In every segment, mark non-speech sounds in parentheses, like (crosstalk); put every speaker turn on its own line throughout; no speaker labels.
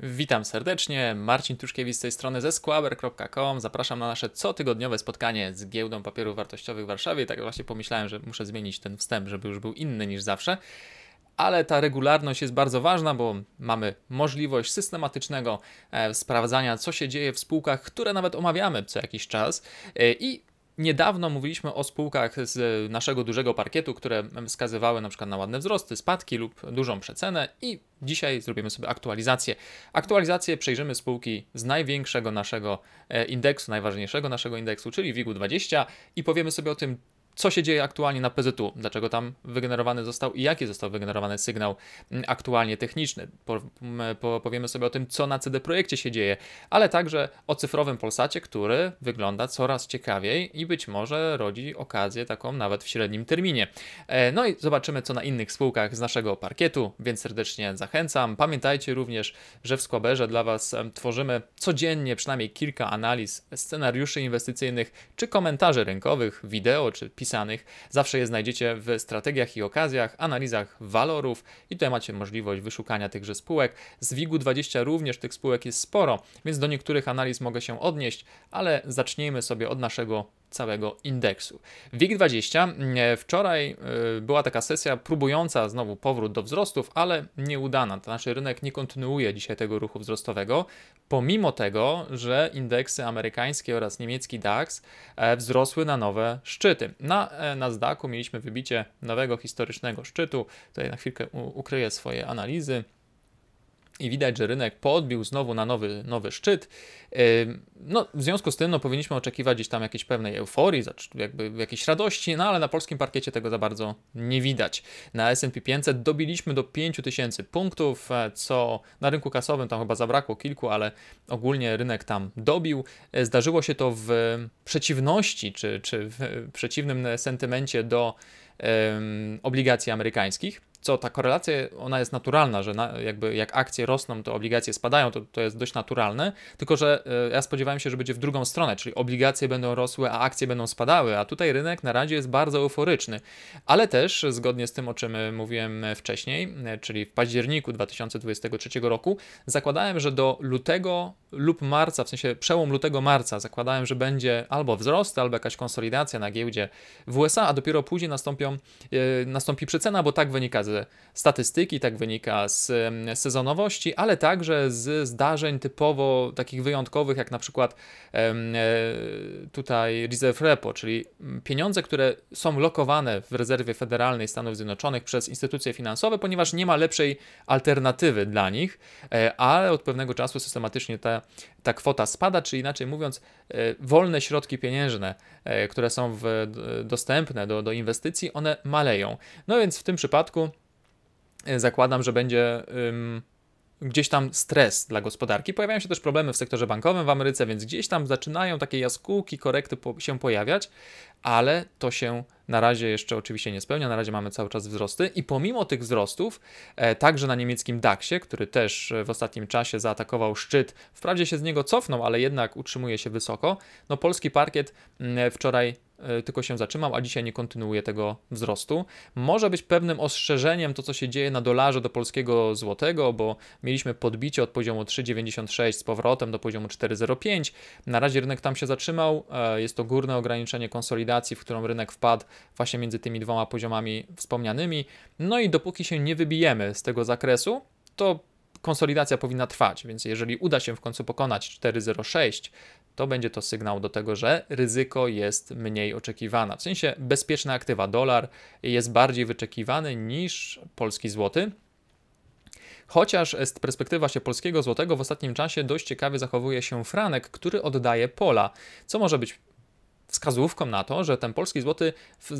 Witam serdecznie, Marcin Tuszkiewicz z tej strony ze squaber.com. Zapraszam na nasze cotygodniowe spotkanie z giełdą papierów wartościowych w Warszawie. Tak właśnie pomyślałem, że muszę zmienić ten wstęp, żeby już był inny niż zawsze. Ale ta regularność jest bardzo ważna, bo mamy możliwość systematycznego e, sprawdzania, co się dzieje w spółkach, które nawet omawiamy co jakiś czas e, i Niedawno mówiliśmy o spółkach z naszego dużego parkietu, które wskazywały na przykład na ładne wzrosty, spadki lub dużą przecenę i dzisiaj zrobimy sobie aktualizację. Aktualizację przejrzymy spółki z największego naszego e, indeksu, najważniejszego naszego indeksu, czyli WIG-20 i powiemy sobie o tym, co się dzieje aktualnie na PZU, dlaczego tam wygenerowany został i jaki został wygenerowany sygnał mm, aktualnie techniczny. Mm, powiemy sobie o tym, co na CD Projekcie się dzieje, ale także o cyfrowym Polsacie, który wygląda coraz ciekawiej i być może rodzi okazję taką nawet w średnim terminie. E, no i zobaczymy, co na innych spółkach z naszego parkietu, więc serdecznie zachęcam. Pamiętajcie również, że w Skłaberze dla Was tworzymy codziennie przynajmniej kilka analiz, scenariuszy inwestycyjnych czy komentarzy rynkowych, wideo czy pisemnych wpisanych. Zawsze je znajdziecie w strategiach i okazjach, analizach walorów i tutaj macie możliwość wyszukania tychże spółek. Z WIG-20 również tych spółek jest sporo, więc do niektórych analiz mogę się odnieść, ale zacznijmy sobie od naszego całego indeksu. WIG20 e, wczoraj e, była taka sesja próbująca znowu powrót do wzrostów, ale nieudana. To znaczy rynek nie kontynuuje dzisiaj tego ruchu wzrostowego, pomimo tego, że indeksy amerykańskie oraz niemiecki DAX e, wzrosły na nowe szczyty. Na Nasdaqu mieliśmy wybicie nowego historycznego szczytu. Tutaj na chwilkę ukryję swoje analizy i widać, że rynek podbił znowu na nowy, nowy szczyt. Yy, no, w związku z tym no, powinniśmy oczekiwać gdzieś tam jakiejś pewnej euforii, jakby jakiejś radości, no ale na polskim parkiecie tego za bardzo nie widać. Na S&P 500 dobiliśmy do 5000 punktów, e, co na rynku kasowym tam chyba zabrakło kilku, ale ogólnie rynek tam dobił. E, zdarzyło się to w przeciwności, czy, czy w przeciwnym sentymencie do obligacji amerykańskich co ta korelacja, ona jest naturalna, że na, jakby jak akcje rosną, to obligacje spadają, to, to jest dość naturalne, tylko że y, ja spodziewałem się, że będzie w drugą stronę, czyli obligacje będą rosły, a akcje będą spadały, a tutaj rynek na razie jest bardzo euforyczny. Ale też, zgodnie z tym, o czym e, mówiłem e, wcześniej, czyli w październiku 2023 roku, zakładałem, że do lutego lub marca, w sensie przełom lutego-marca, zakładałem, że będzie albo wzrost, albo jakaś konsolidacja na giełdzie w USA, a dopiero później nastąpią, y, nastąpi przecena, bo tak wynika ze statystyki, tak wynika z sezonowości, ale także z zdarzeń typowo takich wyjątkowych, jak na przykład e, tutaj Reserve Repo, czyli pieniądze, które są lokowane w rezerwie federalnej Stanów Zjednoczonych przez instytucje finansowe, ponieważ nie ma lepszej alternatywy dla nich, ale od pewnego czasu systematycznie ta, ta kwota spada, czyli inaczej mówiąc, e, wolne środki pieniężne, e, które są w, dostępne do, do inwestycji, one maleją. No więc w tym przypadku Y, zakładam, że będzie gdzieś tam stres dla gospodarki. Pojawiają się też problemy w sektorze bankowym w Ameryce, więc gdzieś tam zaczynają takie jaskółki, korekty się pojawiać, ale to się na razie jeszcze oczywiście nie spełnia. Na razie mamy cały czas wzrosty i pomimo tych wzrostów, e, także na niemieckim DAX-ie, który też e, w ostatnim czasie zaatakował szczyt, wprawdzie się z niego cofnął, ale jednak utrzymuje się wysoko, no polski parkiet mm, e, wczoraj E, tylko się zatrzymał, a dzisiaj nie kontynuuje tego wzrostu. Może być pewnym ostrzeżeniem to, co się dzieje na dolarze do polskiego złotego, bo mieliśmy podbicie od poziomu 3,96 z powrotem do poziomu 4,05. Na razie rynek tam się zatrzymał. E, jest to górne ograniczenie konsolidacji, w którą rynek wpadł właśnie między tymi dwoma poziomami wspomnianymi. No i dopóki się nie wybijemy z tego zakresu, to konsolidacja powinna trwać, więc jeżeli uda się w końcu pokonać 4,06 to będzie to sygnał do tego, że ryzyko jest mniej oczekiwane. W sensie bezpieczne aktywa dolar jest bardziej wyczekiwany niż polski złoty. Chociaż z perspektywa się polskiego złotego w ostatnim czasie dość ciekawie zachowuje się franek, który oddaje pola, co może być wskazówką na to, że ten polski złoty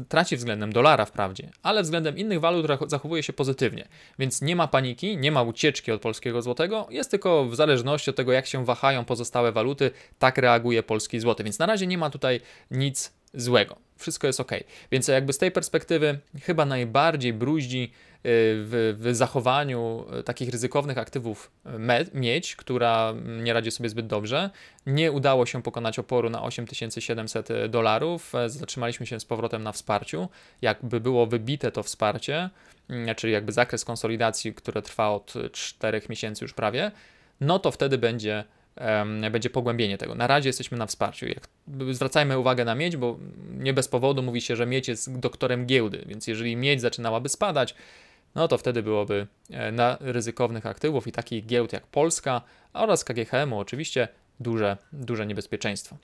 traci względem dolara wprawdzie, ale względem innych walut zachowuje się pozytywnie. Więc nie ma paniki, nie ma ucieczki od polskiego złotego, jest tylko w zależności od tego, jak się wahają pozostałe waluty, tak reaguje polski złoty. Więc na razie nie ma tutaj nic złego. Wszystko jest ok. Więc jakby z tej perspektywy chyba najbardziej bruździ w, w zachowaniu e, takich ryzykownych aktywów e, mieć, która nie radzi sobie zbyt dobrze. Nie udało się pokonać oporu na 8700 e, dolarów. Zatrzymaliśmy się z powrotem na wsparciu. Jakby było wybite to wsparcie, czyli jakby zakres konsolidacji, które trwa od 4 miesięcy już prawie, no to wtedy będzie będzie pogłębienie tego. Na razie jesteśmy na wsparciu. Jak, zwracajmy uwagę na miedź, bo nie bez powodu mówi się, że miedź jest doktorem giełdy, więc jeżeli miedź zaczynałaby spadać, no to wtedy byłoby e, na ryzykownych aktywów i takich giełd jak Polska oraz KGHM-u oczywiście duże, duże niebezpieczeństwo.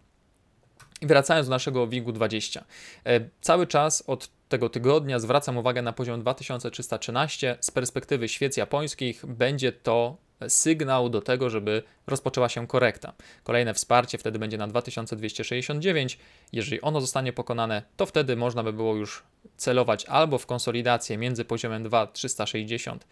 I wracając do naszego WIG-20. E, cały czas od tego tygodnia zwracam uwagę na poziom 2313 z perspektywy świec japońskich. Będzie to sygnał do tego, żeby rozpoczęła się korekta. Kolejne wsparcie wtedy będzie na 2269. Jeżeli ono zostanie pokonane, to wtedy można by było już celować albo w konsolidację między poziomem 2360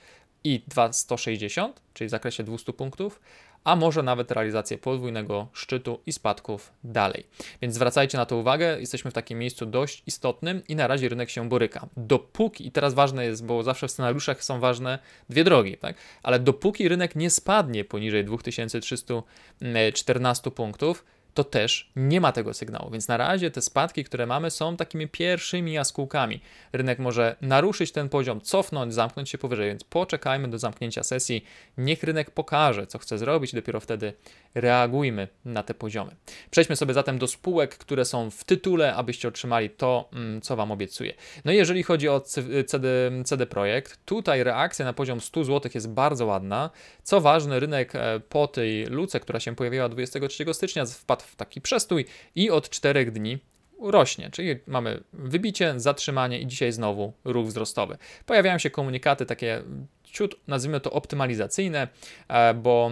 i 2160, czyli w zakresie 200 punktów, a może nawet realizację podwójnego szczytu i spadków dalej. Więc zwracajcie na to uwagę, jesteśmy w takim miejscu dość istotnym i na razie rynek się boryka. Dopóki, i teraz ważne jest, bo zawsze w scenariuszach są ważne dwie drogi, tak? ale dopóki rynek nie spadnie poniżej 2314 mm, punktów, to też nie ma tego sygnału. Więc na razie te spadki, które mamy, są takimi pierwszymi jaskółkami. Rynek może naruszyć ten poziom, cofnąć, zamknąć się powyżej, więc poczekajmy do zamknięcia sesji. Niech rynek pokaże, co chce zrobić, dopiero wtedy reagujmy na te poziomy. Przejdźmy sobie zatem do spółek, które są w tytule, abyście otrzymali to, mm, co Wam obiecuję. No i jeżeli chodzi o CD, CD Projekt, tutaj reakcja na poziom 100 zł jest bardzo ładna. Co ważne, rynek e, po tej luce, która się pojawiła 23 stycznia, wpadł wpadł w taki przestój i od 4 dni rośnie, czyli mamy wybicie, zatrzymanie i dzisiaj znowu ruch wzrostowy. Pojawiają się komunikaty takie ciut, nazwijmy to optymalizacyjne, e, bo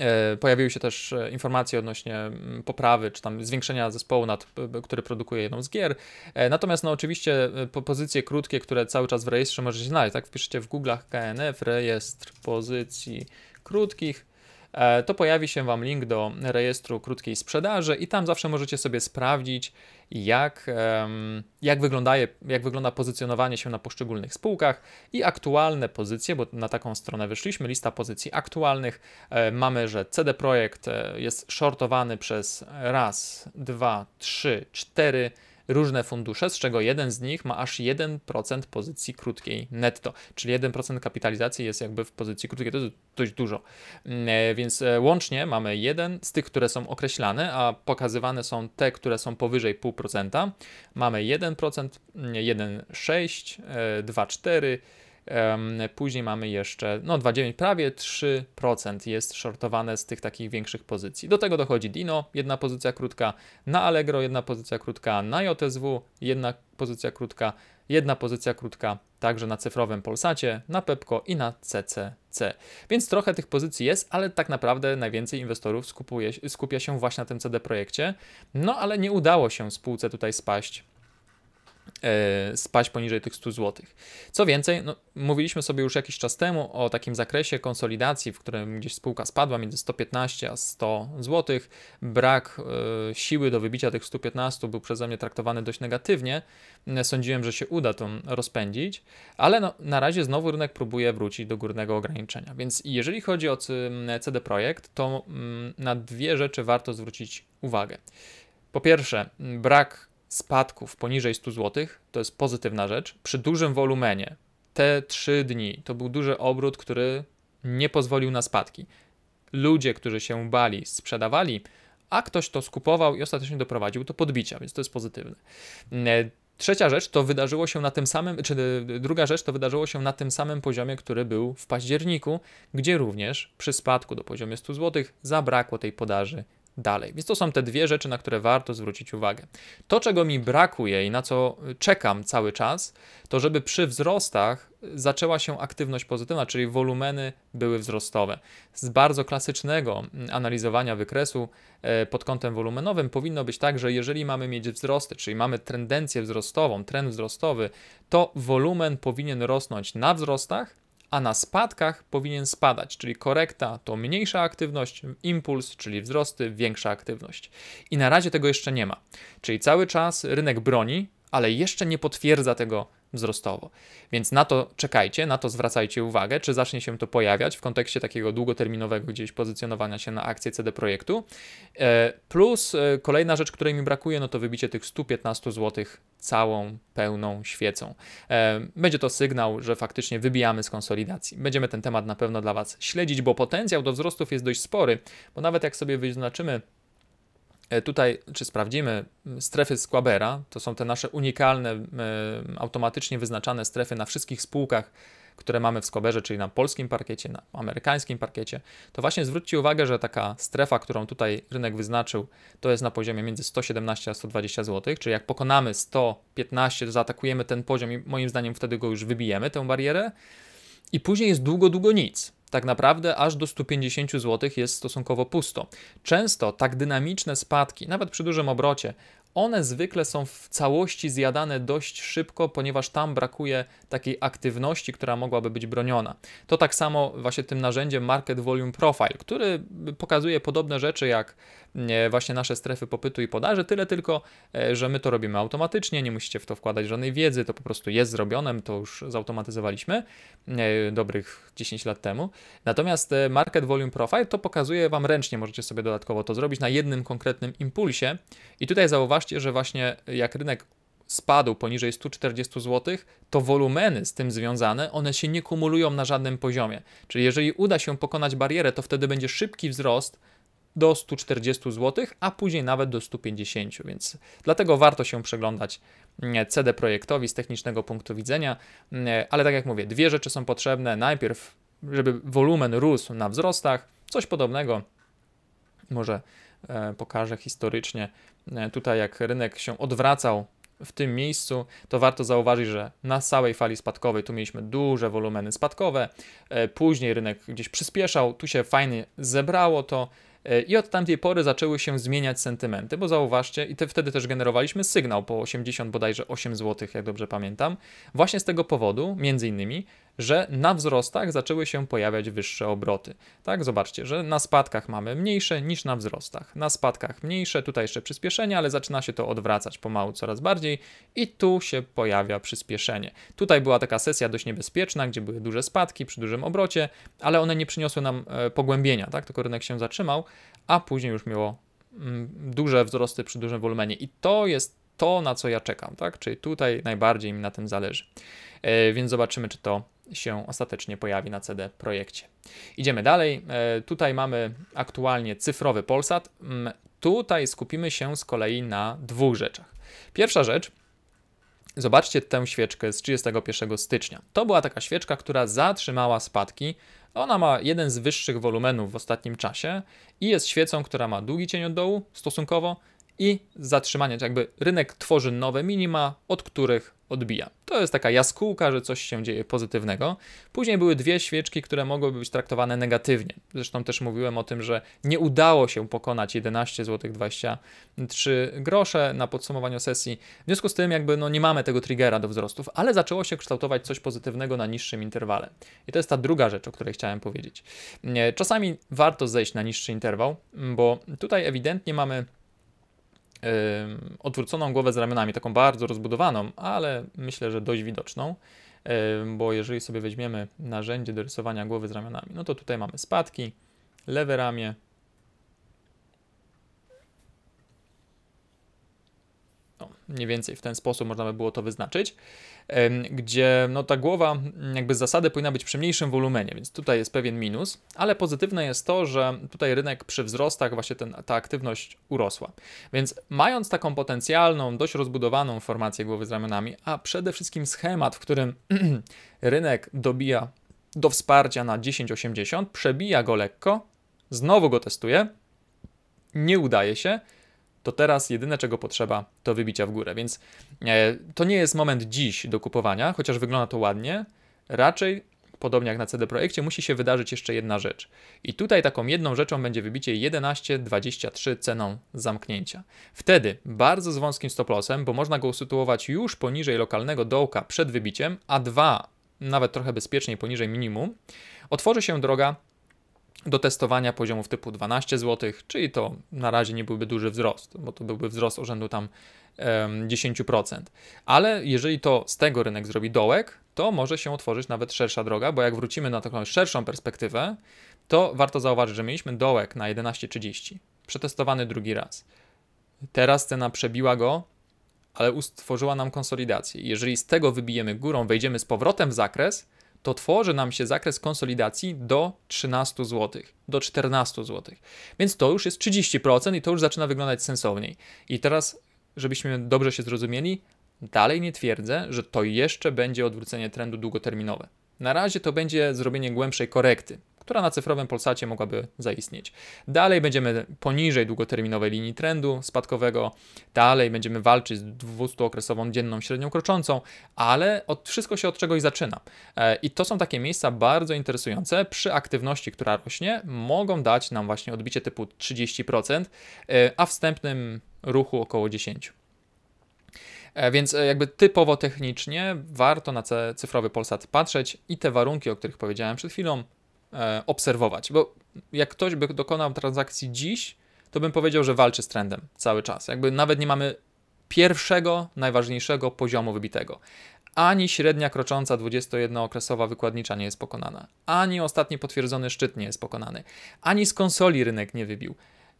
e, Pojawiły się też e, informacje odnośnie poprawy czy tam zwiększenia zespołu, nad, który produkuje jedną z gier. Natomiast, no, oczywiście, pozycje krótkie, które cały czas w rejestrze możecie znaleźć, tak? Wpiszecie w Google'ach KNF rejestr pozycji krótkich E, to pojawi się Wam link do rejestru krótkiej sprzedaży i tam zawsze możecie sobie sprawdzić, jak, jak, wygląda, jak wygląda pozycjonowanie się na poszczególnych spółkach i aktualne pozycje, bo na taką stronę wyszliśmy, lista pozycji aktualnych. E, mamy, że CD Projekt e, jest shortowany przez raz, dwa, trzy, cztery różne fundusze, z czego jeden z nich ma aż 1% pozycji krótkiej netto, czyli 1% kapitalizacji jest jakby w pozycji krótkiej, to jest dość dużo. Mm, e, więc e, łącznie mamy jeden z tych, które są określane, a pokazywane są te, które są powyżej 0,5%. Mamy 1%, 1,6, 2,4, Później mamy jeszcze, no 2,9, prawie 3% jest shortowane z tych takich większych pozycji. Do tego dochodzi Dino, jedna pozycja krótka, na Allegro jedna pozycja krótka, na JSW jedna pozycja krótka, jedna pozycja krótka także na cyfrowym Polsacie, na Pepco i na CCC. Więc trochę tych pozycji jest, ale tak naprawdę najwięcej inwestorów skupuje, skupia się właśnie na tym CD projekcie. No ale nie udało się spółce tutaj spaść E, spaść poniżej tych 100 zł. Co więcej, no, mówiliśmy sobie już jakiś czas temu o takim zakresie konsolidacji, w którym gdzieś spółka spadła między 115 a 100 zł. Brak e, siły do wybicia tych 115 był przeze mnie traktowany dość negatywnie. Sądziłem, że się uda to rozpędzić, ale no, na razie znowu rynek próbuje wrócić do górnego ograniczenia. Więc jeżeli chodzi o CD Projekt, to na dwie rzeczy warto zwrócić uwagę. Po pierwsze, brak spadków poniżej 100 zł, to jest pozytywna rzecz, przy dużym wolumenie, te 3 dni to był duży obrót, który nie pozwolił na spadki. Ludzie, którzy się bali, sprzedawali, a ktoś to skupował i ostatecznie doprowadził do podbicia, więc to jest pozytywne. E, trzecia rzecz to wydarzyło się na tym samym, czy e, druga rzecz to wydarzyło się na tym samym poziomie, który był w październiku, gdzie również przy spadku do poziomie 100 zł zabrakło tej podaży dalej. Więc to są te dwie rzeczy, na które warto zwrócić uwagę. To, czego mi brakuje i na co czekam cały czas, to żeby przy wzrostach zaczęła się aktywność pozytywna, czyli wolumeny były wzrostowe. Z bardzo klasycznego mm, analizowania wykresu e, pod kątem wolumenowym powinno być tak, że jeżeli mamy mieć wzrosty, czyli mamy tendencję wzrostową, trend wzrostowy, to wolumen powinien rosnąć na wzrostach, a na spadkach powinien spadać, czyli korekta to mniejsza aktywność, impuls, czyli wzrosty, większa aktywność. I na razie tego jeszcze nie ma. Czyli cały czas rynek broni, ale jeszcze nie potwierdza tego wzrostowo. Więc na to czekajcie, na to zwracajcie uwagę, czy zacznie się to pojawiać w kontekście takiego długoterminowego gdzieś pozycjonowania się na akcję CD Projektu. E, plus e, kolejna rzecz, której mi brakuje, no to wybicie tych 115 zł całą pełną świecą. E, będzie to sygnał, że faktycznie wybijamy z konsolidacji. Będziemy ten temat na pewno dla Was śledzić, bo potencjał do wzrostów jest dość spory, bo nawet jak sobie wyznaczymy E, tutaj, czy sprawdzimy mm, strefy Squabera, to są te nasze unikalne, e, automatycznie wyznaczane strefy na wszystkich spółkach, które mamy w Squaberze, czyli na polskim parkiecie, na amerykańskim parkiecie, to właśnie zwróćcie uwagę, że taka strefa, którą tutaj rynek wyznaczył, to jest na poziomie między 117 a 120 zł, czyli jak pokonamy 115, to zaatakujemy ten poziom i moim zdaniem wtedy go już wybijemy, tę barierę i później jest długo, długo nic tak naprawdę aż do 150 zł jest stosunkowo pusto. Często tak dynamiczne spadki, nawet przy dużym obrocie, one zwykle są w całości zjadane dość szybko, ponieważ tam brakuje takiej aktywności, która mogłaby być broniona. To tak samo właśnie tym narzędziem Market Volume Profile, który pokazuje podobne rzeczy jak mm, e, właśnie nasze strefy popytu i podaży, tyle tylko, e, że my to robimy automatycznie, nie musicie w to wkładać żadnej wiedzy, to po prostu jest zrobione, to już zautomatyzowaliśmy e, dobrych 10 lat temu. Natomiast Market Volume Profile to pokazuje Wam ręcznie, możecie sobie dodatkowo to zrobić na jednym konkretnym impulsie i tutaj zauważcie, zauważcie, że właśnie jak rynek spadł poniżej 140 zł, to wolumeny z tym związane, one się nie kumulują na żadnym poziomie. Czyli jeżeli uda się pokonać barierę, to wtedy będzie szybki wzrost do 140 zł, a później nawet do 150, więc dlatego warto się przeglądać mm, CD projektowi z technicznego punktu widzenia, mm, ale tak jak mówię, dwie rzeczy są potrzebne. Najpierw, żeby wolumen rósł na wzrostach, coś podobnego, może E, pokażę historycznie. E, tutaj jak rynek się odwracał w tym miejscu, to warto zauważyć, że na całej fali spadkowej tu mieliśmy duże wolumeny spadkowe, e, później rynek gdzieś przyspieszał, tu się fajnie zebrało to i od tamtej pory zaczęły się zmieniać sentymenty, bo zauważcie, i te, wtedy też generowaliśmy sygnał po 80 bodajże 8 zł, jak dobrze pamiętam, właśnie z tego powodu, między innymi, że na wzrostach zaczęły się pojawiać wyższe obroty. Tak, zobaczcie, że na spadkach mamy mniejsze niż na wzrostach. Na spadkach mniejsze, tutaj jeszcze przyspieszenie, ale zaczyna się to odwracać pomału coraz bardziej i tu się pojawia przyspieszenie. Tutaj była taka sesja dość niebezpieczna, gdzie były duże spadki przy dużym obrocie, ale one nie przyniosły nam e, pogłębienia, tak, tylko rynek się zatrzymał, a później już miało mm, duże wzrosty przy dużym wolumenie i to jest to, na co ja czekam, tak? Czyli tutaj najbardziej mi na tym zależy. E, więc zobaczymy, czy to się ostatecznie pojawi na CD projekcie. Idziemy dalej. E, tutaj mamy aktualnie cyfrowy Polsat. Mm, tutaj skupimy się z kolei na dwóch rzeczach. Pierwsza rzecz Zobaczcie tę świeczkę z 31 stycznia. To była taka świeczka, która zatrzymała spadki. Ona ma jeden z wyższych wolumenów w ostatnim czasie i jest świecą, która ma długi cień od dołu stosunkowo, i zatrzymanie, czyli jakby rynek tworzy nowe minima, od których odbija. To jest taka jaskółka, że coś się dzieje pozytywnego. Później były dwie świeczki, które mogłyby być traktowane negatywnie. Zresztą też mówiłem o tym, że nie udało się pokonać 11 zł 23 grosze na podsumowaniu sesji. W związku z tym jakby no nie mamy tego triggera do wzrostów, ale zaczęło się kształtować coś pozytywnego na niższym interwale. I to jest ta druga rzecz, o której chciałem powiedzieć. Czasami warto zejść na niższy interwał, bo tutaj ewidentnie mamy odwróconą głowę z ramionami, taką bardzo rozbudowaną, ale myślę, że dość widoczną, bo jeżeli sobie weźmiemy narzędzie do rysowania głowy z ramionami, no to tutaj mamy spadki, lewe ramię, mniej więcej w ten sposób można by było to wyznaczyć, gdzie no, ta głowa jakby z zasady powinna być przy mniejszym wolumenie, więc tutaj jest pewien minus, ale pozytywne jest to, że tutaj rynek przy wzrostach właśnie ten, ta aktywność urosła. Więc mając taką potencjalną, dość rozbudowaną formację głowy z ramionami, a przede wszystkim schemat, w którym (clears throat) rynek dobija do wsparcia na 10,80, przebija go lekko, znowu go testuje, nie udaje się, to teraz jedyne czego potrzeba to wybicia w górę. Więc e, to nie jest moment dziś do kupowania, chociaż wygląda to ładnie. Raczej, podobnie jak na CD Projekcie, musi się wydarzyć jeszcze jedna rzecz. I tutaj taką jedną rzeczą będzie wybicie 11,23 ceną zamknięcia. Wtedy bardzo z wąskim stoplosem, bo można go usytuować już poniżej lokalnego dołka przed wybiciem, a dwa nawet trochę bezpieczniej poniżej minimum, otworzy się droga do testowania poziomów typu 12 zł, czyli to na razie nie byłby duży wzrost, bo to byłby wzrost o rzędu tam 10%. Ale jeżeli to z tego rynek zrobi dołek, to może się otworzyć nawet szersza droga, bo jak wrócimy na taką szerszą perspektywę, to warto zauważyć, że mieliśmy dołek na 11,30, przetestowany drugi raz. Teraz cena przebiła go, ale stworzyła nam konsolidację. Jeżeli z tego wybijemy górą, wejdziemy z powrotem w zakres, to tworzy nam się zakres konsolidacji do 13 zł, do 14 zł. Więc to już jest 30% i to już zaczyna wyglądać sensowniej. I teraz, żebyśmy dobrze się zrozumieli, dalej nie twierdzę, że to jeszcze będzie odwrócenie trendu długoterminowe. Na razie to będzie zrobienie głębszej korekty, która na cyfrowym Polsacie mogłaby zaistnieć. Dalej będziemy poniżej długoterminowej linii trendu spadkowego, dalej będziemy walczyć z 200-okresową dzienną średnią kroczącą, ale od, wszystko się od czegoś zaczyna. E, I to są takie miejsca bardzo interesujące przy aktywności, która rośnie, mogą dać nam właśnie odbicie typu 30%, e, a wstępnym ruchu około 10%. E, więc jakby typowo technicznie warto na cyfrowy Polsat patrzeć i te warunki, o których powiedziałem przed chwilą, E, obserwować. Bo jak ktoś by dokonał transakcji dziś, to bym powiedział, że walczy z trendem cały czas. Jakby nawet nie mamy pierwszego, najważniejszego poziomu wybitego. Ani średnia krocząca 21-okresowa wykładnicza nie jest pokonana, ani ostatni potwierdzony szczyt nie jest pokonany, ani z konsoli rynek nie wybił.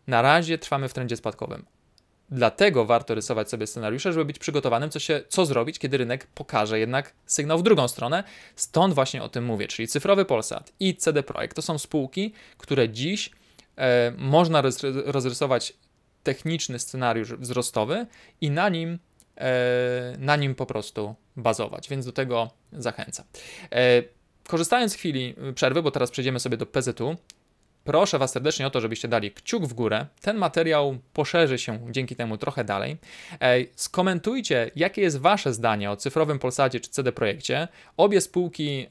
Na razie trwamy w trendzie spadkowym, Dlatego warto rysować sobie scenariusze, żeby być przygotowanym, co, się, co zrobić, kiedy rynek pokaże jednak sygnał w drugą stronę. Stąd właśnie o tym mówię, czyli Cyfrowy Polsat i CD Projekt to są spółki, które dziś e, można roz, rozrysować techniczny scenariusz wzrostowy i na nim, e, na nim po prostu bazować, więc do tego zachęcam. E, korzystając z chwili e, przerwy, bo teraz przejdziemy sobie do PZU, Proszę Was serdecznie o to, żebyście dali kciuk w górę. Ten materiał poszerzy się dzięki temu trochę dalej. Skomentujcie, jakie jest Wasze zdanie o cyfrowym Polsacie czy CD Projekcie. Obie spółki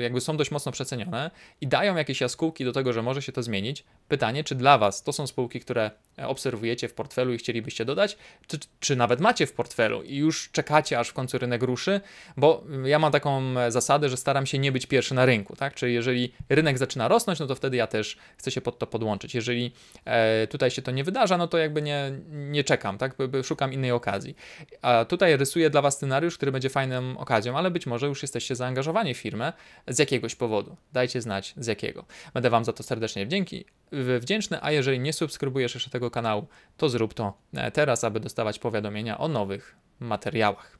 jakby są dość mocno przecenione i dają jakieś jaskółki do tego, że może się to zmienić. Pytanie, czy dla Was to są spółki, które obserwujecie w portfelu i chcielibyście dodać, czy, czy nawet macie w portfelu i już czekacie, aż w końcu rynek ruszy, bo mm, ja mam taką e, zasadę, że staram się nie być pierwszy na rynku, tak? Czyli jeżeli rynek zaczyna rosnąć, no to wtedy ja też chcę się pod to podłączyć. Jeżeli e, tutaj się to nie wydarza, no to jakby nie, nie czekam, tak? Szukam innej okazji. A tutaj rysuję dla Was scenariusz, który będzie fajną okazją, ale być może już jesteście zaangażowani w firmę z jakiegoś powodu. Dajcie znać z jakiego. Będę Wam za to serdecznie wdzięki wdzięczny, a jeżeli nie subskrybujesz jeszcze tego kanału, to zrób to e, teraz, aby dostawać powiadomienia o nowych materiałach.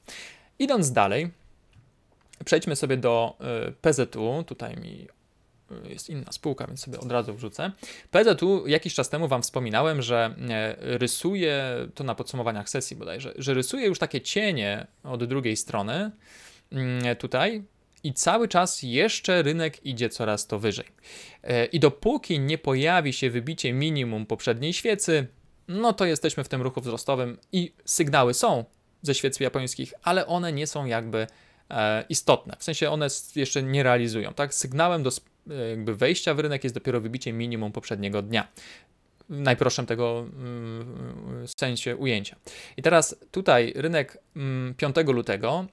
Idąc dalej, przejdźmy sobie do e, PZU. Tutaj mi e, jest inna spółka, więc sobie od razu wrzucę. PZU jakiś czas temu Wam wspominałem, że rysuje, to na podsumowaniach sesji bodajże, że rysuje już takie cienie od drugiej strony mm, tutaj, i cały czas jeszcze rynek idzie coraz to wyżej. E, I dopóki nie pojawi się wybicie minimum poprzedniej świecy, no to jesteśmy w tym ruchu wzrostowym i sygnały są ze świec japońskich, ale one nie są jakby e, istotne. W sensie one jeszcze nie realizują, tak? Sygnałem do e, jakby wejścia w rynek jest dopiero wybicie minimum poprzedniego dnia. W najprostszym tego mm, sensie ujęcia. I teraz tutaj rynek 5 mm, lutego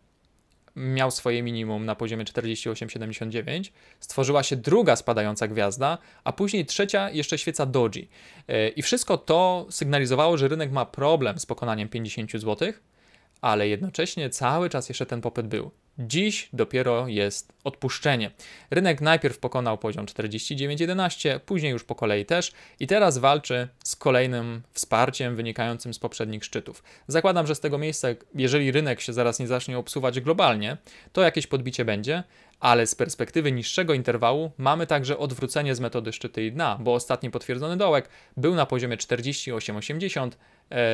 miał swoje minimum na poziomie 48,79, stworzyła się druga spadająca gwiazda, a później trzecia jeszcze świeca doji. E, I wszystko to sygnalizowało, że rynek ma problem z pokonaniem 50 zł, ale jednocześnie cały czas jeszcze ten popyt był. Dziś dopiero jest odpuszczenie. Rynek najpierw pokonał poziom 49,11, później już po kolei też i teraz walczy z kolejnym wsparciem wynikającym z poprzednich szczytów. Zakładam, że z tego miejsca, jeżeli rynek się zaraz nie zacznie obsuwać globalnie, to jakieś podbicie będzie, ale z perspektywy niższego interwału mamy także odwrócenie z metody szczyty i dna, bo ostatni potwierdzony dołek był na poziomie 48,80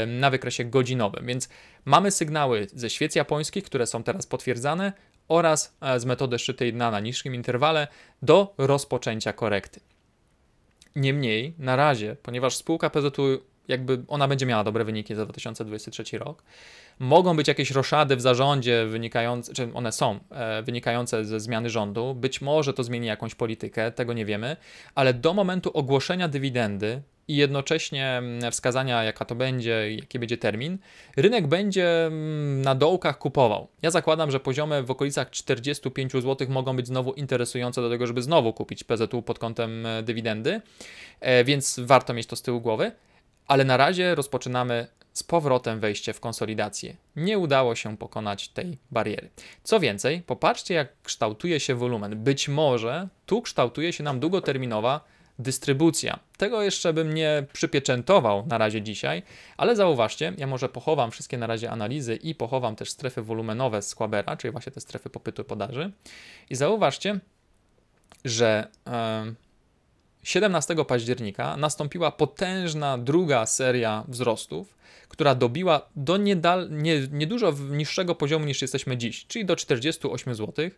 na wykresie godzinowym. Więc mamy sygnały ze świec japońskich, które są teraz potwierdzane, oraz e, z metody szczyty dna na niższym interwale do rozpoczęcia korekty. Niemniej, na razie, ponieważ spółka PZU jakby ona będzie miała dobre wyniki za 2023 rok. Mogą być jakieś roszady w zarządzie wynikające, czy one są e, wynikające ze zmiany rządu. Być może to zmieni jakąś politykę, tego nie wiemy, ale do momentu ogłoszenia dywidendy i jednocześnie mm, wskazania, jaka to będzie, jaki będzie termin, rynek będzie mm, na dołkach kupował. Ja zakładam, że poziomy w okolicach 45 zł mogą być znowu interesujące do tego, żeby znowu kupić PZU pod kątem e, dywidendy, e, więc warto mieć to z tyłu głowy. Ale na razie rozpoczynamy z powrotem wejście w konsolidację. Nie udało się pokonać tej bariery. Co więcej, popatrzcie, jak kształtuje się wolumen. Być może tu kształtuje się nam długoterminowa dystrybucja. Tego jeszcze bym nie przypieczętował na razie dzisiaj, ale zauważcie, ja może pochowam wszystkie na razie analizy i pochowam też strefy wolumenowe z Squabera, czyli właśnie te strefy popytu i podaży. I zauważcie, że 17 e, października nastąpiła potężna druga seria wzrostów, która dobiła do niedal, nie, niedużo niższego poziomu niż jesteśmy dziś, czyli do 48 zł,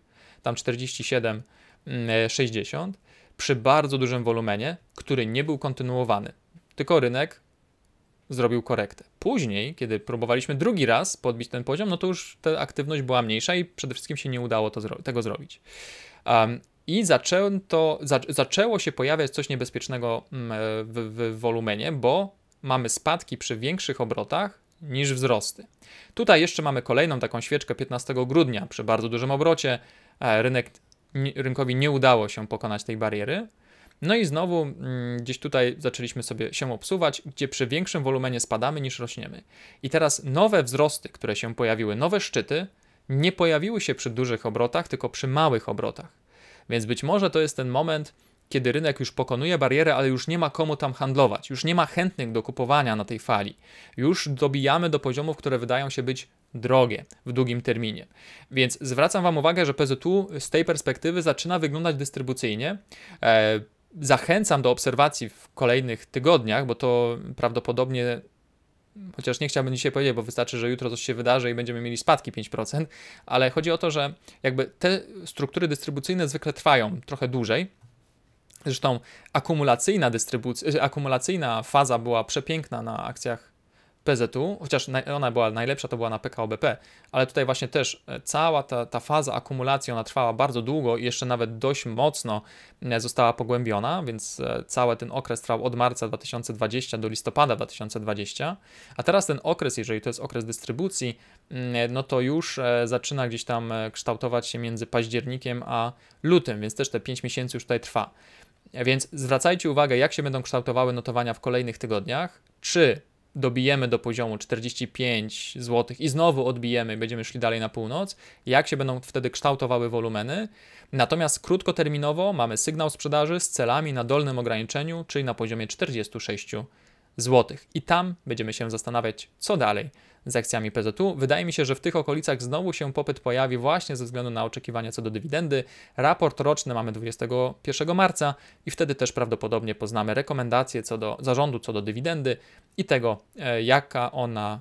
tam 47,60 przy bardzo dużym wolumenie, który nie był kontynuowany. Tylko rynek zrobił korektę. Później, kiedy próbowaliśmy drugi raz podbić ten poziom, no to już ta aktywność była mniejsza i przede wszystkim się nie udało to, tego zrobić. Um, i zaczęto, za, zaczęło się pojawiać coś niebezpiecznego mm, e, w, w wolumenie, bo mamy spadki przy większych obrotach niż wzrosty. Tutaj jeszcze mamy kolejną taką świeczkę 15 grudnia przy bardzo dużym obrocie. E, rynek rynkowi nie udało się pokonać tej bariery. No i znowu mm, gdzieś tutaj zaczęliśmy sobie się obsuwać, gdzie przy większym wolumenie spadamy niż rośniemy. I teraz nowe wzrosty, które się pojawiły, nowe szczyty, nie pojawiły się przy dużych obrotach, tylko przy małych obrotach. Więc być może to jest ten moment, kiedy rynek już pokonuje barierę, ale już nie ma komu tam handlować, już nie ma chętnych do kupowania na tej fali. Już dobijamy do poziomów, które wydają się być drogie w długim terminie. Więc zwracam Wam uwagę, że PZU z tej perspektywy zaczyna wyglądać dystrybucyjnie. E, zachęcam do obserwacji w kolejnych tygodniach, bo to prawdopodobnie chociaż nie chciałbym dzisiaj powiedzieć, bo wystarczy, że jutro coś się wydarzy i będziemy mieli spadki 5%, ale chodzi o to, że jakby te struktury dystrybucyjne zwykle trwają trochę dłużej. Zresztą akumulacyjna, dystrybuc- akumulacyjna faza była przepiękna na akcjach PZU, chociaż ona była najlepsza, to była na PKOBP, ale tutaj właśnie też e, cała ta, ta faza akumulacji, ona trwała bardzo długo i jeszcze nawet dość mocno e, została pogłębiona, więc e, cały ten okres trwał od marca 2020 do listopada 2020, a teraz ten okres, jeżeli to jest okres dystrybucji, mm, no to już zaczyna gdzieś tam kształtować się między październikiem a lutym, więc też te 5 miesięcy już tutaj trwa. Więc zwracajcie uwagę, jak się będą kształtowały notowania w kolejnych tygodniach, czy dobijemy do poziomu 45 zł i znowu odbijemy i będziemy szli dalej na północ, jak się będą wtedy kształtowały wolumeny. Natomiast krótkoterminowo mamy sygnał sprzedaży z celami na dolnym ograniczeniu, czyli na poziomie 46 zł. I tam będziemy się zastanawiać, co dalej z akcjami PZU. Wydaje mi się, że w tych okolicach znowu się popyt pojawi właśnie ze względu na oczekiwania co do dywidendy. Raport roczny mamy 21 marca i wtedy też prawdopodobnie poznamy rekomendacje co do zarządu co do dywidendy i tego, e, jaka ona,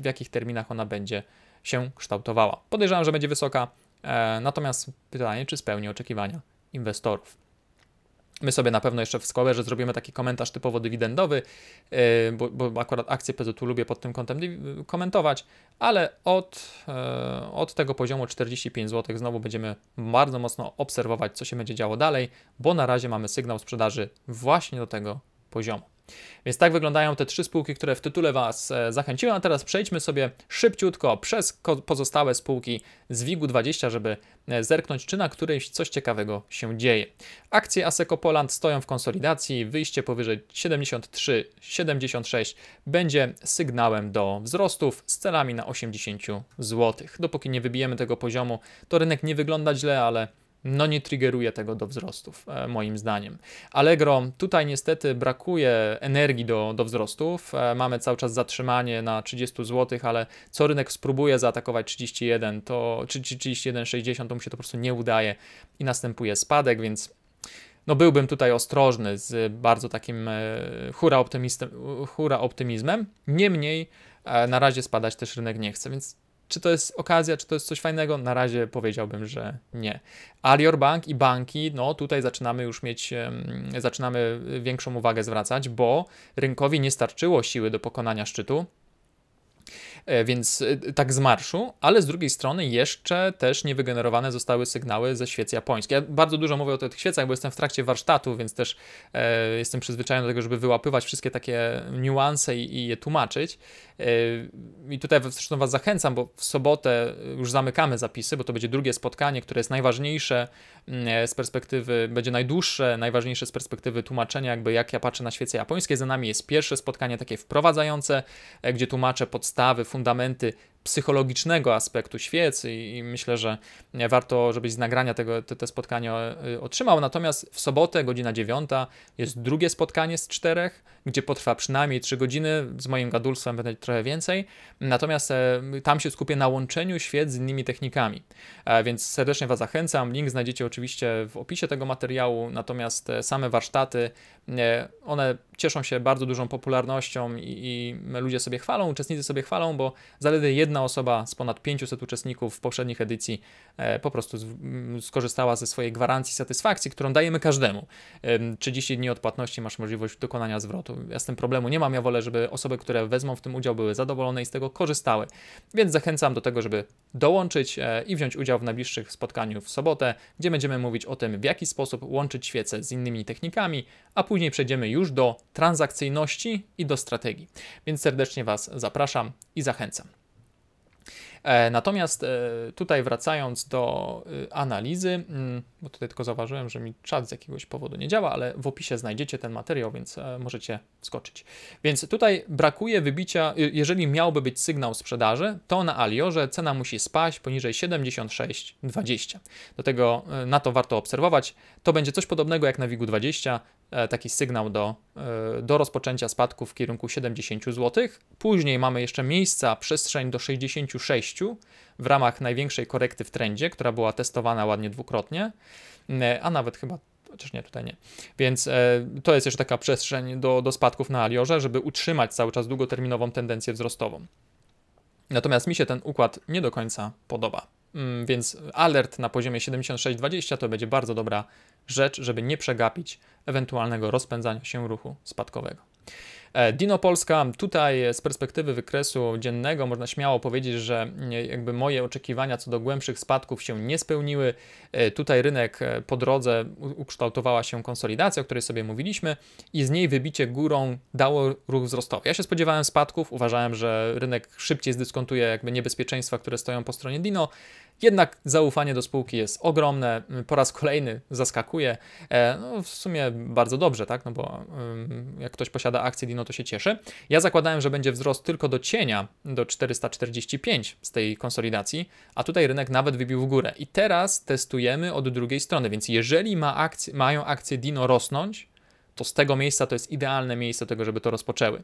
w jakich terminach ona będzie się kształtowała. Podejrzewam, że będzie wysoka, e, natomiast pytanie, czy spełni oczekiwania inwestorów. My sobie na pewno jeszcze w że zrobimy taki komentarz typowo dywidendowy, e, bo, bo akurat akcje PZU lubię pod tym kątem komentować, ale od, e, od tego poziomu 45 zł znowu będziemy bardzo mocno obserwować, co się będzie działo dalej, bo na razie mamy sygnał sprzedaży właśnie do tego poziomu. Więc tak wyglądają te trzy spółki, które w tytule Was e, zachęciłem. A teraz przejdźmy sobie szybciutko przez pozostałe spółki z WIGU 20 żeby e, zerknąć, czy na którejś coś ciekawego się dzieje. Akcje Aseco Poland stoją w konsolidacji. Wyjście powyżej 73,76 będzie sygnałem do wzrostów z celami na 80 zł. Dopóki nie wybijemy tego poziomu, to rynek nie wygląda źle, ale no nie triggeruje tego do wzrostów, e, moim zdaniem. Allegro tutaj niestety brakuje energii do, do wzrostów. E, mamy cały czas zatrzymanie na 30 zł, ale co rynek spróbuje zaatakować 31, to 31,60 to mu się to po prostu nie udaje i następuje spadek, więc no byłbym tutaj ostrożny z bardzo takim e, hura, optymizmem. Niemniej na razie spadać też rynek nie chce, więc czy to jest okazja, czy to jest coś fajnego? Na razie powiedziałbym, że nie. Alior Bank i banki, no tutaj zaczynamy już mieć, zaczynamy większą uwagę zwracać, bo rynkowi nie starczyło siły do pokonania szczytu. E, więc e, tak z marszu, ale z drugiej strony jeszcze też nie wygenerowane zostały sygnały ze świec japońskich. Ja bardzo dużo mówię o tych świecach, bo jestem w trakcie warsztatu, więc też e, jestem przyzwyczajony do tego, żeby wyłapywać wszystkie takie niuanse i, i je tłumaczyć. E, I tutaj zresztą Was zachęcam, bo w sobotę już zamykamy zapisy, bo to będzie drugie spotkanie, które jest najważniejsze mm, e, z perspektywy, będzie najdłuższe, najważniejsze z perspektywy tłumaczenia, jakby jak ja patrzę na świece japońskie. Za nami jest pierwsze spotkanie takie wprowadzające, gdzie tłumaczę podstawy, fundamenty psychologicznego aspektu świec i, i, myślę, że warto, żebyś z nagrania tego, te, te spotkanie y, otrzymał. Natomiast w sobotę, godzina dziewiąta jest drugie spotkanie z czterech, gdzie potrwa przynajmniej trzy godziny. Z moim gadulstwem będzie trochę więcej. Natomiast e, tam się skupię na łączeniu świec z innymi technikami. E, więc serdecznie Was zachęcam. Link znajdziecie oczywiście w opisie tego materiału. Natomiast e, same warsztaty, e, one cieszą się bardzo dużą popularnością i, i ludzie sobie chwalą, uczestnicy sobie chwalą, bo zaledwie jedno jedna osoba z ponad 500 uczestników w poprzednich edycji e, po prostu mm, skorzystała ze swojej gwarancji satysfakcji, którą dajemy każdemu. 30 dni odpłatności masz możliwość dokonania zwrotu. Ja z tym problemu nie mam, ja wolę, żeby osoby, które wezmą w tym udział, były zadowolone i z tego korzystały. Więc zachęcam do tego, żeby dołączyć e, i wziąć udział w najbliższych spotkaniu w sobotę, gdzie będziemy mówić o tym, w jaki sposób łączyć świece z innymi technikami, a później przejdziemy już do transakcyjności i do strategii. Więc serdecznie Was zapraszam i zachęcam. E, natomiast e, tutaj wracając do e, analizy, mm, bo tutaj tylko zauważyłem, że mi czat z jakiegoś powodu nie działa, ale w opisie znajdziecie ten materiał, więc możecie skoczyć. Więc tutaj brakuje wybicia, jeżeli miałby być sygnał sprzedaży, to na Aliorze cena musi spaść poniżej 76,20. Do tego na to warto obserwować. To będzie coś podobnego jak na WIG-20, E, taki sygnał do, e, do rozpoczęcia spadku w kierunku 70 zł. Później mamy jeszcze miejsca, przestrzeń do 66 w ramach największej korekty w trendzie, która była testowana ładnie dwukrotnie, mm, e, a nawet chyba chociaż nie, tutaj nie. Więc e, to jest jeszcze taka przestrzeń do, do spadków na Aliorze, żeby utrzymać cały czas długoterminową tendencję wzrostową. Natomiast mi się ten układ nie do końca podoba. Mm, więc alert na poziomie 76,20 to będzie bardzo dobra rzecz, żeby nie przegapić ewentualnego rozpędzania się ruchu spadkowego. E, Dino Polska, tutaj z perspektywy wykresu dziennego można śmiało powiedzieć, że mm, jakby moje oczekiwania co do głębszych spadków się nie spełniły. E, tutaj rynek e, po drodze ukształtowała się konsolidacja, o której sobie mówiliśmy i z niej wybicie górą dało ruch wzrostowy. Ja się spodziewałem spadków, uważałem, że rynek szybciej zdyskontuje jakby niebezpieczeństwa, które stoją po stronie Dino. Jednak zaufanie do spółki jest ogromne, po raz kolejny zaskakuje. E, no, w sumie bardzo dobrze, tak? No bo jak ktoś posiada akcję Dino, to się cieszy. Ja zakładałem, że będzie wzrost tylko do cienia, do 445 z tej konsolidacji, a tutaj rynek nawet wybił w górę. I teraz testujemy od drugiej strony, więc jeżeli ma akcje, mają akcje Dino rosnąć, to z tego miejsca to jest idealne miejsce tego, żeby to rozpoczęły.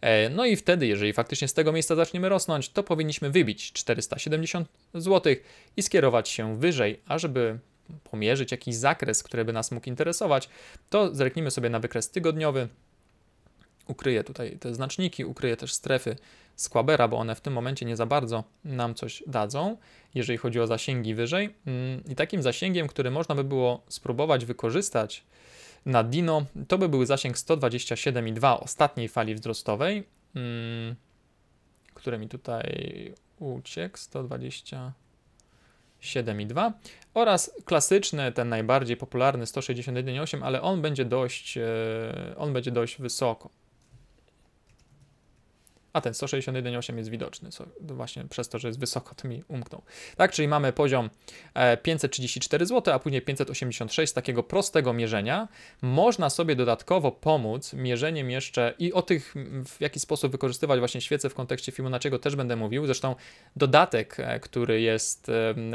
E, no i wtedy, jeżeli faktycznie z tego miejsca zaczniemy rosnąć, to powinniśmy wybić 470 zł i skierować się wyżej, a żeby pomierzyć jakiś zakres, który by nas mógł interesować, to zerknijmy sobie na wykres tygodniowy. Ukryję tutaj te znaczniki, ukryję też strefy Squabera, bo one w tym momencie nie za bardzo nam coś dadzą, jeżeli chodzi o zasięgi wyżej. Mm, I takim zasięgiem, który można by było spróbować wykorzystać na Dino, to by był zasięg 127,2 ostatniej fali wzrostowej, hmm, które mi tutaj uciekł, 120... 7,2 oraz klasyczny, ten najbardziej popularny 161,8, ale on będzie dość, e, on będzie dość wysoko. A ten 161,8 jest widoczny, no właśnie przez to, że jest wysoko, to mi umknął. Tak, czyli mamy poziom 534 e, zł, a później 586 z takiego prostego mierzenia. Można sobie dodatkowo pomóc mierzeniem jeszcze i o tych, w jaki sposób wykorzystywać właśnie świece w kontekście Fibonacciego też będę mówił. Zresztą dodatek, e, który jest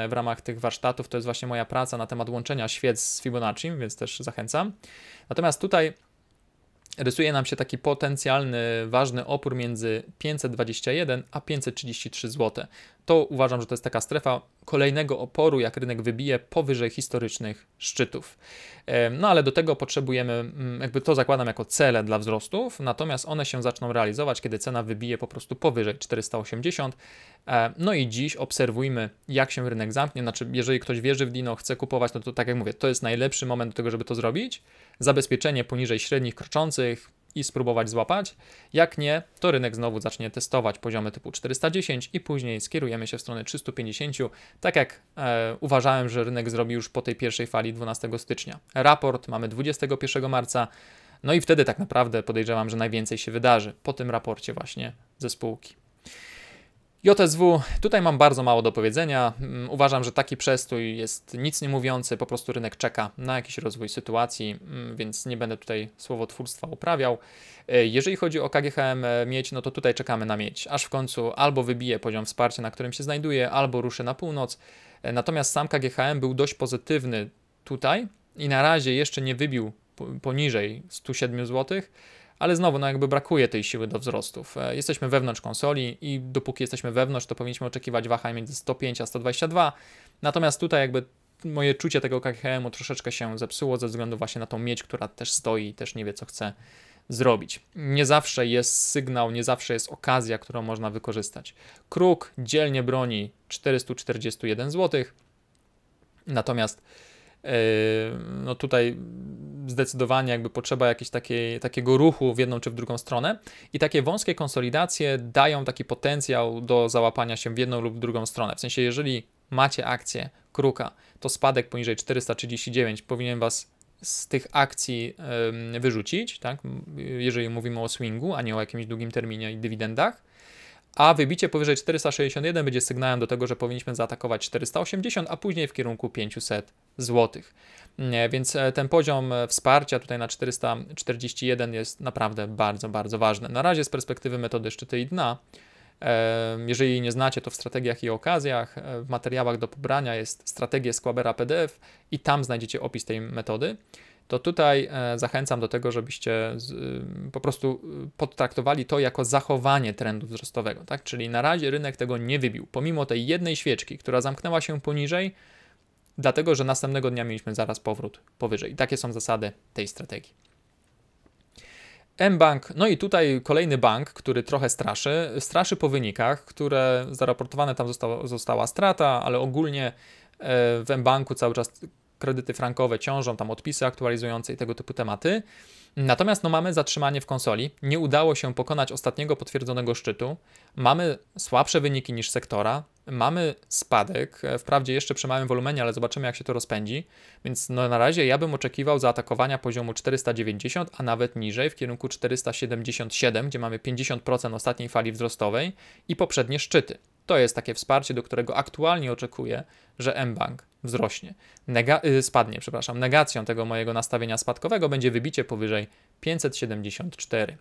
w ramach tych warsztatów, to jest właśnie moja praca na temat łączenia świec z Fibonacci, więc też zachęcam. Natomiast tutaj rysuje nam się taki potencjalny ważny opór między 521 a 533 zł to uważam, że to jest taka strefa kolejnego oporu, jak rynek wybije powyżej historycznych szczytów. No ale do tego potrzebujemy, mm, jakby to zakładam jako cele dla wzrostów, natomiast one się zaczną realizować, kiedy cena wybije po prostu powyżej 480. E, no i dziś obserwujmy, jak się rynek zamknie. Znaczy, jeżeli ktoś wierzy w Dino, chce kupować, no to tak jak mówię, to jest najlepszy moment do tego, żeby to zrobić. Zabezpieczenie poniżej średnich kroczących, i spróbować złapać. Jak nie, to rynek znowu zacznie testować poziomy typu 410 i później skierujemy się w stronę 350, tak jak e, uważałem, że rynek zrobi już po tej pierwszej fali 12 stycznia. Raport mamy 21 marca. No i wtedy tak naprawdę podejrzewam, że najwięcej się wydarzy po tym raporcie właśnie ze spółki. JSW, tutaj mam bardzo mało do powiedzenia. Mm, uważam, że taki przestój jest nic nie mówiący, po prostu rynek czeka na jakiś rozwój sytuacji, mm, więc nie będę tutaj słowotwórstwa uprawiał. E, jeżeli chodzi o KGHM e, mieć, no to tutaj czekamy na mieć. aż w końcu albo wybije poziom wsparcia, na którym się znajduje, albo ruszy na północ. E, natomiast sam KGHM był dość pozytywny tutaj i na razie jeszcze nie wybił poniżej 107 zł ale znowu, no jakby brakuje tej siły do wzrostów. E, jesteśmy wewnątrz konsoli i dopóki jesteśmy wewnątrz, to powinniśmy oczekiwać wahań między 105 a 122. Natomiast tutaj jakby moje czucie tego KHM-u troszeczkę się zepsuło ze względu właśnie na tą miedź, która też stoi i też nie wie, co chce zrobić. Nie zawsze jest sygnał, nie zawsze jest okazja, którą można wykorzystać. Kruk dzielnie broni 441 zł, natomiast Yy, no tutaj zdecydowanie jakby potrzeba jakiegoś takiej, takiego ruchu w jedną czy w drugą stronę i takie wąskie konsolidacje dają taki potencjał do załapania się w jedną lub w drugą stronę. W sensie, jeżeli macie akcję kruka, to spadek poniżej 439 powinien Was z tych akcji wyrzucić, tak? jeżeli mówimy o swingu, a nie o jakimś długim terminie i dywidendach a wybicie powyżej 461 będzie sygnałem do tego, że powinniśmy zaatakować 480, a później w kierunku 500 zł. Więc e, ten poziom e, wsparcia tutaj na 441 jest naprawdę bardzo, bardzo ważny. Na razie z perspektywy metody szczyty i dna, e, jeżeli nie znacie, to w strategiach i okazjach, w materiałach do pobrania jest strategia Squabera PDF i tam znajdziecie opis tej metody to tutaj e, zachęcam do tego, żebyście y, po prostu y, podtraktowali to jako zachowanie trendu wzrostowego, tak? Czyli na razie rynek tego nie wybił, pomimo tej jednej świeczki, która zamknęła się poniżej, dlatego że następnego dnia mieliśmy zaraz powrót powyżej. takie są zasady tej strategii. M-Bank, no i tutaj kolejny bank, który trochę straszy. Straszy po wynikach, które zaraportowane tam została, została strata, ale ogólnie e, w M-Banku cały czas kredyty frankowe ciążą, tam odpisy aktualizujące i tego typu tematy. Natomiast no, mamy zatrzymanie w konsoli, nie udało się pokonać ostatniego potwierdzonego szczytu, mamy słabsze wyniki niż sektora, mamy spadek, e, wprawdzie jeszcze przy małym wolumenie, ale zobaczymy jak się to rozpędzi, więc no, na razie ja bym oczekiwał zaatakowania poziomu 490, a nawet niżej w kierunku 477, gdzie mamy 50% ostatniej fali wzrostowej i poprzednie szczyty. To jest takie wsparcie, do którego aktualnie oczekuję, że mBank wzrośnie, Nega- y, spadnie, przepraszam. Negacją tego mojego nastawienia spadkowego będzie wybicie powyżej 574.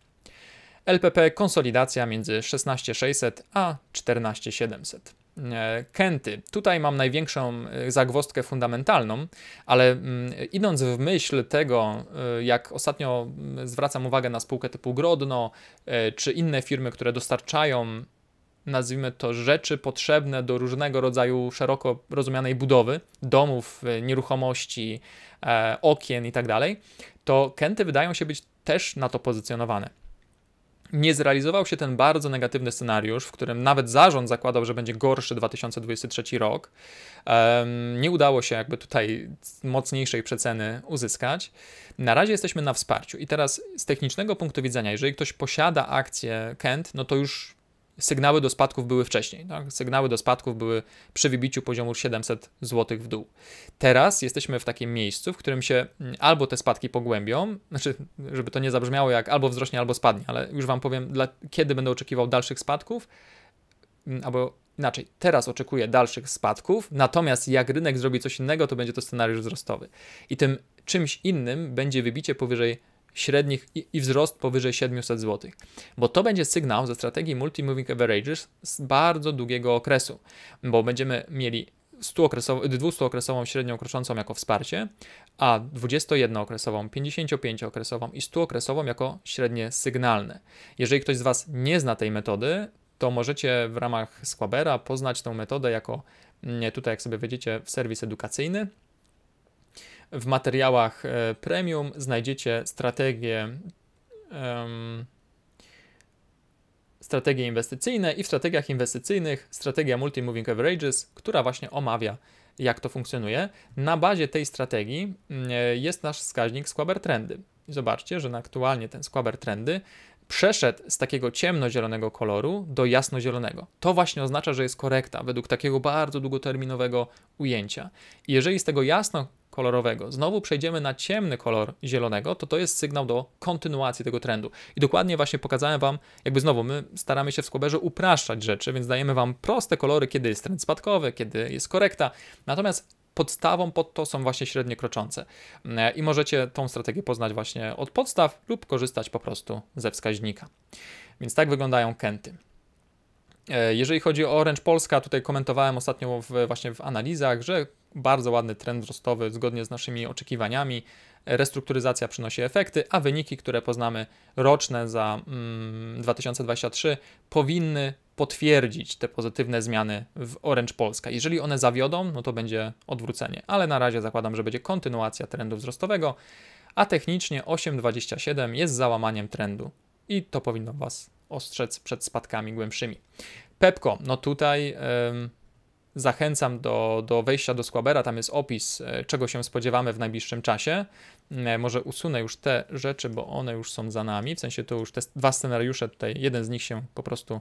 LPP konsolidacja między 16600 a 14700. E, Kenty. Tutaj mam największą y, zagwostkę fundamentalną, ale mm, idąc w myśl tego, y, jak ostatnio mm, zwracam uwagę na spółkę typu Grodno e, czy inne firmy, które dostarczają nazwijmy to, rzeczy potrzebne do różnego rodzaju szeroko rozumianej budowy, domów, y, nieruchomości, e, okien itd., tak to Kenty wydają się być też na to pozycjonowane. Nie zrealizował się ten bardzo negatywny scenariusz, w którym nawet zarząd zakładał, że będzie gorszy 2023 rok. Um, nie udało się jakby tutaj mocniejszej przeceny uzyskać. Na razie jesteśmy na wsparciu. I teraz z technicznego punktu widzenia, jeżeli ktoś posiada akcję Kent, no to już sygnały do spadków były wcześniej. Tak? Sygnały do spadków były przy wybiciu poziomu 700 zł w dół. Teraz jesteśmy w takim miejscu, w którym się mm, albo te spadki pogłębią, znaczy, żeby to nie zabrzmiało jak albo wzrośnie, albo spadnie, ale już Wam powiem, dla, kiedy będę oczekiwał dalszych spadków, mm, albo inaczej, teraz oczekuję dalszych spadków, natomiast jak rynek zrobi coś innego, to będzie to scenariusz wzrostowy. I tym czymś innym będzie wybicie powyżej średnich i, i wzrost powyżej 700 zł, bo to będzie sygnał ze strategii Multi-Moving Averages z bardzo długiego okresu, bo będziemy mieli 100-okresową, 200-okresową średnią kroczącą jako wsparcie, a 21-okresową, 55-okresową i 100-okresową jako średnie sygnalne. Jeżeli ktoś z Was nie zna tej metody, to możecie w ramach Squabera poznać tę metodę jako, mm, tutaj jak sobie wejdziecie w serwis edukacyjny, w materiałach e, premium znajdziecie strategię. Um, strategie inwestycyjne i w strategiach inwestycyjnych strategia Multi-Moving Averages, która właśnie omawia, jak to funkcjonuje. Na bazie tej strategii mm, e, jest nasz wskaźnik Squaber Trendy. zobaczcie, że aktualnie ten Squaber Trendy przeszedł z takiego ciemnozielonego koloru do jasnozielonego. To właśnie oznacza, że jest korekta według takiego bardzo długoterminowego ujęcia. I jeżeli z tego jasno kolorowego, znowu przejdziemy na ciemny kolor zielonego, to to jest sygnał do kontynuacji tego trendu. I dokładnie właśnie pokazałem Wam, jakby znowu, my staramy się w Square'ze upraszczać rzeczy, więc dajemy Wam proste kolory, kiedy jest trend spadkowy, kiedy jest korekta, natomiast podstawą pod to są właśnie średnie kroczące. I możecie tą strategię poznać właśnie od podstaw lub korzystać po prostu ze wskaźnika. Więc tak wyglądają kenty. E, jeżeli chodzi o Orange Polska, tutaj komentowałem ostatnio w, właśnie w analizach, że bardzo ładny trend wzrostowy zgodnie z naszymi oczekiwaniami. Restrukturyzacja przynosi efekty, a wyniki, które poznamy roczne za mm, 2023, powinny potwierdzić te pozytywne zmiany w Orange Polska. Jeżeli one zawiodą, no to będzie odwrócenie, ale na razie zakładam, że będzie kontynuacja trendu wzrostowego, a technicznie 8,27 jest załamaniem trendu i to powinno Was ostrzec przed spadkami głębszymi. Pepko, no tutaj zachęcam do, do wejścia do Squabera, tam jest opis, e, czego się spodziewamy w najbliższym czasie. Mm, e, może usunę już te rzeczy, bo one już są za nami, w sensie to już te dwa scenariusze tutaj, jeden z nich się po prostu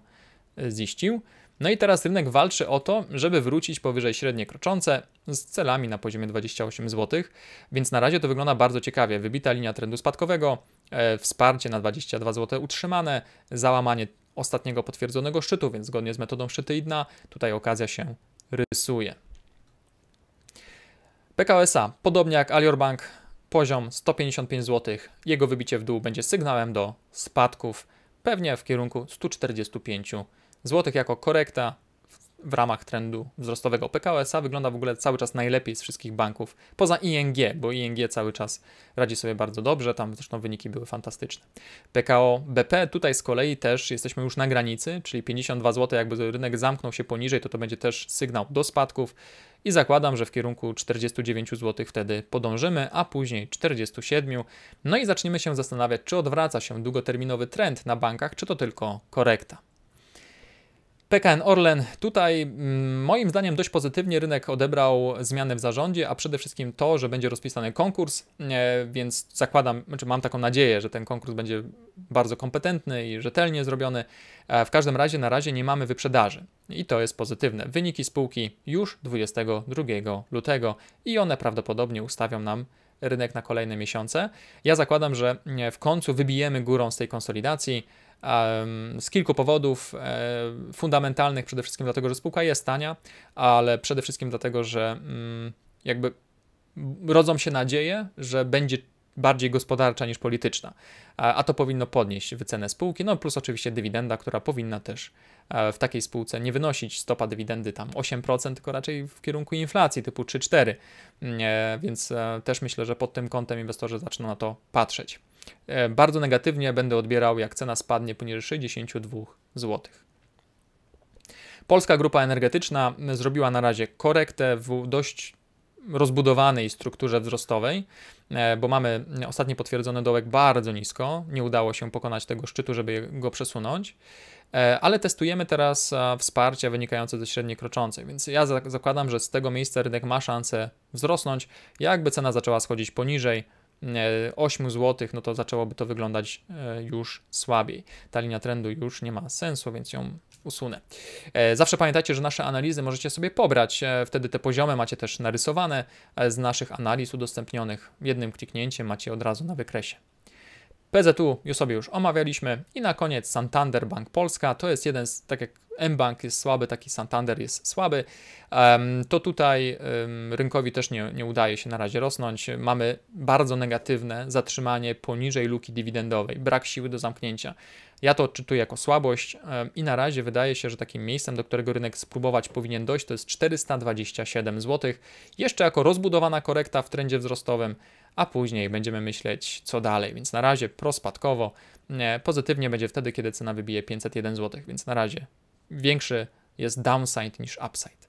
e, ziścił. No i teraz rynek walczy o to, żeby wrócić powyżej średnie kroczące z celami na poziomie 28 zł, więc na razie to wygląda bardzo ciekawie. Wybita linia trendu spadkowego, E, wsparcie na 22 zł utrzymane, załamanie ostatniego potwierdzonego szczytu, więc zgodnie z metodą szczyty IDNA tutaj okazja się rysuje. PKSA, podobnie jak Alior Bank, poziom 155 zł, jego wybicie w dół będzie sygnałem do spadków, pewnie w kierunku 145 zł jako korekta w ramach trendu wzrostowego. PKO SA wygląda w ogóle cały czas najlepiej z wszystkich banków, poza ING, bo ING cały czas radzi sobie bardzo dobrze, tam zresztą wyniki były fantastyczne. PKO BP tutaj z kolei też jesteśmy już na granicy, czyli 52 zł, jakby rynek zamknął się poniżej, to to będzie też sygnał do spadków i zakładam, że w kierunku 49 zł wtedy podążymy, a później 47. No i zaczniemy się zastanawiać, czy odwraca się długoterminowy trend na bankach, czy to tylko korekta. PKN Orlen. Tutaj mm, moim zdaniem dość pozytywnie rynek odebrał zmiany w zarządzie, a przede wszystkim to, że będzie rozpisany konkurs, więc zakładam, czy znaczy mam taką nadzieję, że ten konkurs będzie bardzo kompetentny i rzetelnie zrobiony. W każdym razie na razie nie mamy wyprzedaży i to jest pozytywne. Wyniki spółki już 22 lutego i one prawdopodobnie ustawią nam rynek na kolejne miesiące. Ja zakładam, że w końcu wybijemy górą z tej konsolidacji z kilku powodów e, fundamentalnych, przede wszystkim dlatego, że spółka jest tania, ale przede wszystkim dlatego, że mm, jakby rodzą się nadzieje, że będzie bardziej gospodarcza niż polityczna, a to powinno podnieść wycenę spółki, no plus oczywiście dywidenda, która powinna też e, w takiej spółce nie wynosić stopa dywidendy tam 8%, tylko raczej w kierunku inflacji typu 3-4, mm, e, więc też myślę, że pod tym kątem inwestorzy zaczną na to patrzeć. E, bardzo negatywnie będę odbierał, jak cena spadnie poniżej 62 zł. Polska Grupa Energetyczna zrobiła na razie korektę w dość rozbudowanej strukturze wzrostowej, e, bo mamy ostatnio potwierdzony dołek bardzo nisko. Nie udało się pokonać tego szczytu, żeby go przesunąć, e, ale testujemy teraz wsparcie wynikające ze średniej kroczącej, więc ja zakładam, że z tego miejsca rynek ma szansę wzrosnąć. Jakby cena zaczęła schodzić poniżej, 8 e, zł, no to zaczęłoby to wyglądać e, już słabiej. Ta linia trendu już nie ma sensu, więc ją usunę. E, zawsze pamiętajcie, że nasze analizy możecie sobie pobrać. Wtedy te poziomy macie też narysowane z naszych analiz udostępnionych. Jednym kliknięciem macie od razu na wykresie. PZU już sobie już omawialiśmy i na koniec Santander Bank Polska. To jest jeden z, tak jak M Bank jest słaby, taki Santander jest słaby. To tutaj rynkowi też nie, nie udaje się na razie rosnąć. Mamy bardzo negatywne zatrzymanie poniżej luki dywidendowej, brak siły do zamknięcia. Ja to odczytuję jako słabość i na razie wydaje się, że takim miejscem, do którego rynek spróbować powinien dojść, to jest 427 zł. Jeszcze jako rozbudowana korekta w trendzie wzrostowym, a później będziemy myśleć co dalej. Więc na razie prospadkowo, pozytywnie będzie wtedy, kiedy cena wybije 501 zł. Więc na razie większy jest downside niż upside.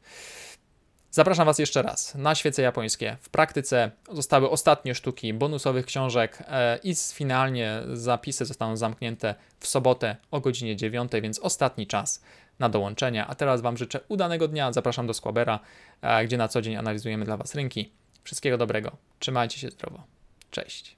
Zapraszam Was jeszcze raz na świece japońskie. W praktyce zostały ostatnie sztuki bonusowych książek e, i finalnie zapisy zostaną zamknięte w sobotę o godzinie 9, więc ostatni czas na dołączenia. A teraz Wam życzę udanego dnia. Zapraszam do Squabera, e, gdzie na co dzień analizujemy dla Was rynki. Wszystkiego dobrego. Trzymajcie się zdrowo. Cześć.